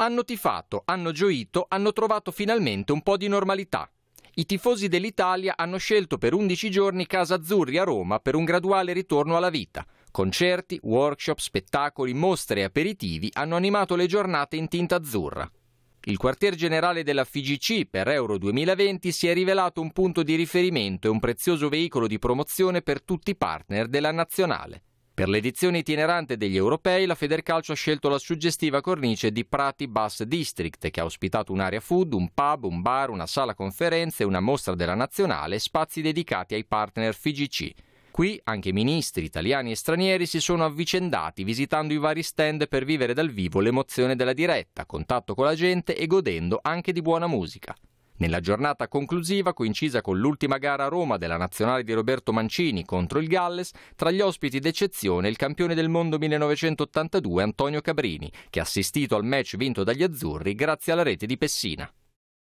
hanno tifato, hanno gioito, hanno trovato finalmente un po' di normalità. I tifosi dell'Italia hanno scelto per 11 giorni Casa Azzurri a Roma per un graduale ritorno alla vita. Concerti, workshop, spettacoli, mostre e aperitivi hanno animato le giornate in tinta azzurra. Il quartier generale della FIGC per Euro 2020 si è rivelato un punto di riferimento e un prezioso veicolo di promozione per tutti i partner della nazionale. Per l'edizione itinerante degli europei la Federcalcio ha scelto la suggestiva cornice di Prati Bus District che ha ospitato un'area food, un pub, un bar, una sala conferenze, una mostra della nazionale e spazi dedicati ai partner FIGC. Qui anche ministri italiani e stranieri si sono avvicendati visitando i vari stand per vivere dal vivo l'emozione della diretta, contatto con la gente e godendo anche di buona musica. Nella giornata conclusiva, coincisa con l'ultima gara a Roma della nazionale di Roberto Mancini contro il Galles, tra gli ospiti d'eccezione il campione del mondo 1982 Antonio Cabrini, che ha assistito al match vinto dagli azzurri grazie alla rete di Pessina.